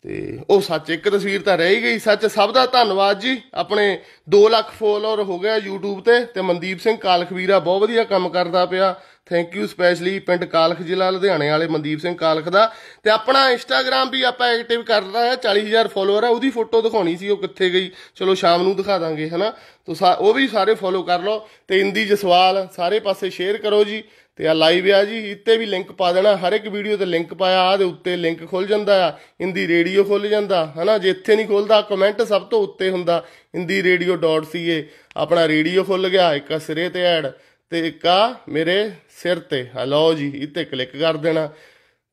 ਤੇ ਉਹ ਸੱਚ ਇੱਕ ਤਸਵੀਰ ਤਾਂ ਰਹਿ ਗਈ ਸੱਚ ਸਭ ਦਾ ਧੰਨਵਾਦ ਜੀ ਆਪਣੇ 2 ਲੱਖ ਫੋਲੋਅਰ ਹੋ ਗਏ YouTube ਤੇ ਤੇ ਮਨਦੀਪ ਸਿੰਘ ਕਾਲਖਵੀਰਾ ਬਹੁਤ ਵਧੀਆ ਕੰਮ ਕਰਦਾ ਪਿਆ ਥੈਂਕ ਯੂ ਸਪੈਸ਼ਲੀ ਪਿੰਡ ਕਾਲਖ ਜ਼ਿਲ੍ਹਾ ਲੁਧਿਆਣੇ ਵਾਲੇ ਮਨਦੀਪ ਸਿੰਘ ਕਾਲਖ ਦਾ ਤੇ ਆਪਣਾ ਇੰਸਟਾਗ੍ਰam ਵੀ ਆਪਾਂ ਐਕਟਿਵ ਰਹਾ ਹੈ 40000 ਫੋਲੋਅਰ ਆ ਉਹਦੀ ਫੋਟੋ ਦਿਖਾਉਣੀ ਸੀ ਉਹ ਕਿੱਥੇ ਗਈ ਚਲੋ ਸ਼ਾਮ ਨੂੰ ਦਿਖਾ ਦਾਂਗੇ ਹਨਾ ਤੋ ਉਹ ਵੀ ਸਾਰੇ ਫੋਲੋ ਕਰ ਲਓ ਤੇ ਇੰਦੀ ਜਸਵਾਲ ਸਾਰੇ ਪਾਸੇ ਸ਼ੇਅਰ ਕਰੋ ਜੀ ਤੇ ਆ ਲਾਈਵ ਆ ਜੀ ਇੱਥੇ ਵੀ ਲਿੰਕ ਪਾ ਦੇਣਾ ਹਰ ਇੱਕ ਵੀਡੀਓ ਤੇ ਲਿੰਕ ਪਾਇਆ ਆ ਦੇ ਉੱਤੇ ਲਿੰਕ ਖੁੱਲ ਜਾਂਦਾ ਆ ਇੰਦੀ ਰੇਡੀਓ ਖੁੱਲ ਜਾਂਦਾ ਹਨਾ ਜੇ ਇੱਥੇ ਨਹੀਂ ਖੁੱਲਦਾ ਕਮੈਂਟ ਸਭ ਤੋਂ ਉੱਤੇ ਹੁੰਦਾ ਇੰਦੀ radio.ca ਆਪਣਾ ਰੇਡੀਓ ਖੁੱਲ ਗਿਆ ਇੱਕ ਸਿਰੇ ਤੇ ਐਡ ਤੇ ਕਾ ਮੇਰੇ ਸਿਰ ਤੇ ਹਲੋ ਜੀ ਇੱਥੇ ਕਲਿੱਕ ਕਰ ਦੇਣਾ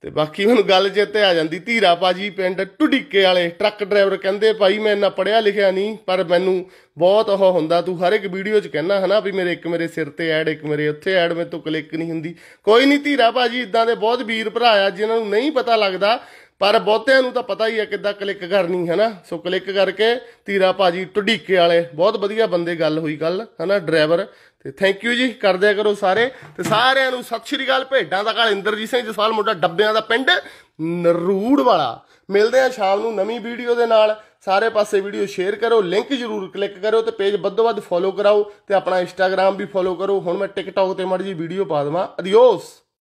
ਤੇ ਬਾਕੀ ਮੈਨੂੰ ਗੱਲ ਚੇਤੇ ਆ ਜਾਂਦੀ ਧੀਰਾ ਪਾਜੀ ਪਿੰਡ ਟੁਡਿੱਕੇ ਵਾਲੇ ਟਰੱਕ ਡਰਾਈਵਰ ਕਹਿੰਦੇ ਭਾਈ ਮੈਂ ਇੰਨਾ ਪੜਿਆ ਲਿਖਿਆ ਨਹੀਂ ਪਰ ਮੈਨੂੰ ਬਹੁਤ ਉਹ ਹੁੰਦਾ ਤੂੰ ਹਰ ਇੱਕ ਵੀਡੀਓ 'ਚ ਕਹਿਣਾ ਹਨਾ ਵੀ ਮੇਰੇ ਇੱਕ ਮੇਰੇ ਸਿਰ ਤੇ ਐਡ ਇੱਕ ਮੇਰੇ ਉੱਥੇ ਐਡ ਮੈਂ ਤੋਂ ਕਲਿੱਕ ਨਹੀਂ ਹੁੰਦੀ ਕੋਈ ਨਹੀਂ ਧੀਰਾ ਪਾਜੀ ਇਦਾਂ ਦੇ ਬਹੁਤ ਵੀਰ ਭਰਾ ਆ ਜਿਨ੍ਹਾਂ ਨੂੰ ਨਹੀਂ ਪਤਾ ਲੱਗਦਾ ਪਰ ਬਹੁਤਿਆਂ ਨੂੰ ਤਾਂ ਪਤਾ ਹੀ ਆ ਕਿੱਦਾਂ ਕਲਿੱਕ ਕਰਨੀ ਹੈ ਨਾ ਸੋ ਕਲਿੱਕ ਕਰਕੇ ਤੀਰਾ ਭਾਜੀ ਟੁਡਿੱਕੇ ਵਾਲੇ ਬਹੁਤ ਵਧੀਆ ਬੰਦੇ ਗੱਲ ਹੋਈ ਕੱਲ ਹਨਾ ਡਰਾਈਵਰ ਤੇ ਥੈਂਕ ਯੂ ਜੀ ਕਰਦਿਆ ਕਰੋ ਸਾਰੇ ਤੇ ਸਾਰਿਆਂ ਨੂੰ ਸਤਿ ਸ਼੍ਰੀ ਅਕਾਲ ਭੇਡਾਂ ਦਾ ਘਰ ਇੰਦਰਜੀਤ ਸਿੰਘ ਜਸਵਾਲ ਮੁੰਡਾ ਡੱਬਿਆਂ ਦਾ ਪਿੰਡ ਨਰੂੜ ਵਾਲਾ ਮਿਲਦੇ ਆ ਸ਼ਾਮ ਨੂੰ ਨਵੀਂ ਵੀਡੀਓ ਦੇ ਨਾਲ ਸਾਰੇ ਪਾਸੇ ਵੀਡੀਓ ਸ਼ੇਅਰ ਕਰੋ ਲਿੰਕ ਜਰੂਰ ਕਲਿੱਕ ਕਰੋ ਤੇ ਪੇਜ ਵੱਧੋ ਵੱਧ ਫੋਲੋ ਕਰਾਓ ਤੇ ਆਪਣਾ ਇੰਸਟਾਗ੍ਰam ਵੀ ਫੋਲੋ ਕਰੋ ਹੁਣ ਮੈਂ ਟਿਕਟੌਕ ਤੇ ਮੜ ਜੀ ਵੀਡੀਓ ਪਾ ਦਵਾਂ ਅਡੀਓਸ